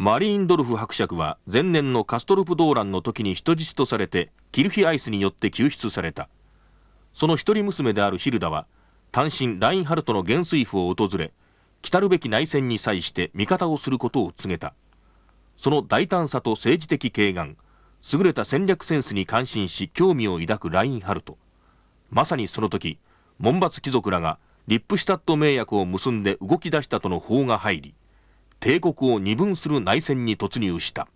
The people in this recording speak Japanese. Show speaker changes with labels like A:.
A: マリーンドルフ伯爵は前年のカストルプ動乱の時に人質とされてキルヒアイスによって救出されたその一人娘であるヒルダは単身ラインハルトの元帥府を訪れ来るべき内戦に際して味方をすることを告げたその大胆さと政治的軽眼優れた戦略センスに感心し興味を抱くラインハルトまさにその時門閥貴族らがリップシュタット名約を結んで動き出したとの法が入り帝国を二分する内戦に突入した